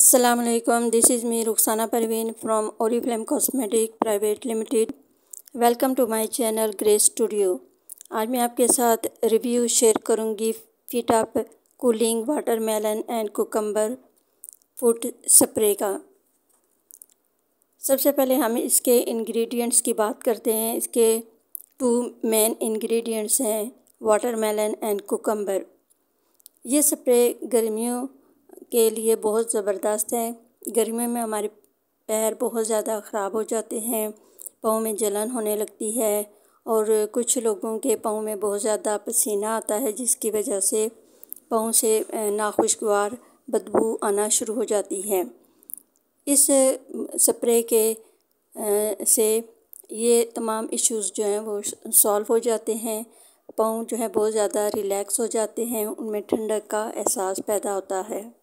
Aslam this is me Rukhsana Parveen from Oriflame cosmetic private limited welcome to my channel grey studio आज मैं आपके साथ review share करूंगी fit up cooling watermelon and cucumber food spray का सबसे पहले हम इसके इंग्रेडिएंट्स की बात करते हैं इसके टू मेन इंग्रेडिएंट्स हैं वाटरमेलन एंड कोकम्बर ये स्प्रे गर्मियों के लिए बहुत ज़बरदस्त है गर्मियों में हमारे पैर बहुत ज़्यादा ख़राब हो जाते हैं पाँव में जलन होने लगती है और कुछ लोगों के पाँव में बहुत ज़्यादा पसीना आता है जिसकी वजह से पाँव से नाखुशगवार बदबू आना शुरू हो जाती है इस स्प्रे के से ये तमाम इश्यूज़ जो हैं वो सॉल्व हो जाते हैं पाँव जो है बहुत ज़्यादा रिलैक्स हो जाते हैं उनमें ठंडक का एहसास पैदा होता है